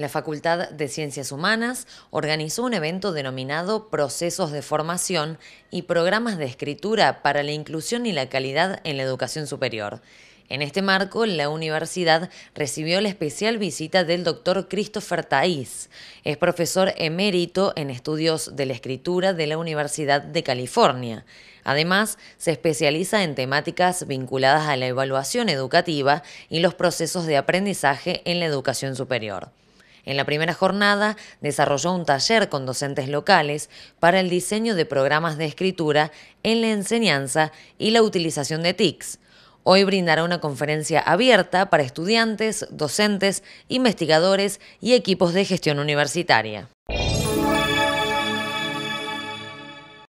La Facultad de Ciencias Humanas organizó un evento denominado Procesos de Formación y Programas de Escritura para la Inclusión y la Calidad en la Educación Superior. En este marco, la universidad recibió la especial visita del doctor Christopher Taiz. Es profesor emérito en estudios de la escritura de la Universidad de California. Además, se especializa en temáticas vinculadas a la evaluación educativa y los procesos de aprendizaje en la educación superior. En la primera jornada desarrolló un taller con docentes locales para el diseño de programas de escritura en la enseñanza y la utilización de TICs. Hoy brindará una conferencia abierta para estudiantes, docentes, investigadores y equipos de gestión universitaria.